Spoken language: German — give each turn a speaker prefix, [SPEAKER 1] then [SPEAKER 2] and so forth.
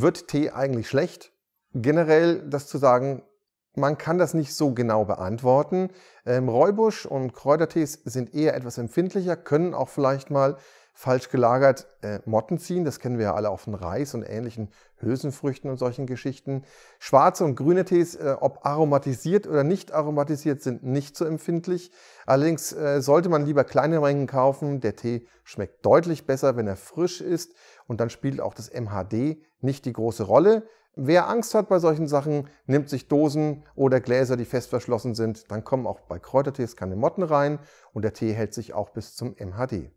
[SPEAKER 1] wird Tee eigentlich schlecht? Generell das zu sagen, man kann das nicht so genau beantworten. Ähm, Räubusch und Kräutertees sind eher etwas empfindlicher, können auch vielleicht mal falsch gelagert äh, Motten ziehen. Das kennen wir ja alle auf den Reis und ähnlichen Hülsenfrüchten und solchen Geschichten. Schwarze und grüne Tees, äh, ob aromatisiert oder nicht aromatisiert, sind nicht so empfindlich. Allerdings äh, sollte man lieber kleine Mengen kaufen. Der Tee schmeckt deutlich besser, wenn er frisch ist. Und dann spielt auch das MHD nicht die große Rolle. Wer Angst hat bei solchen Sachen, nimmt sich Dosen oder Gläser, die fest verschlossen sind. Dann kommen auch bei Kräutertees keine Motten rein und der Tee hält sich auch bis zum MHD.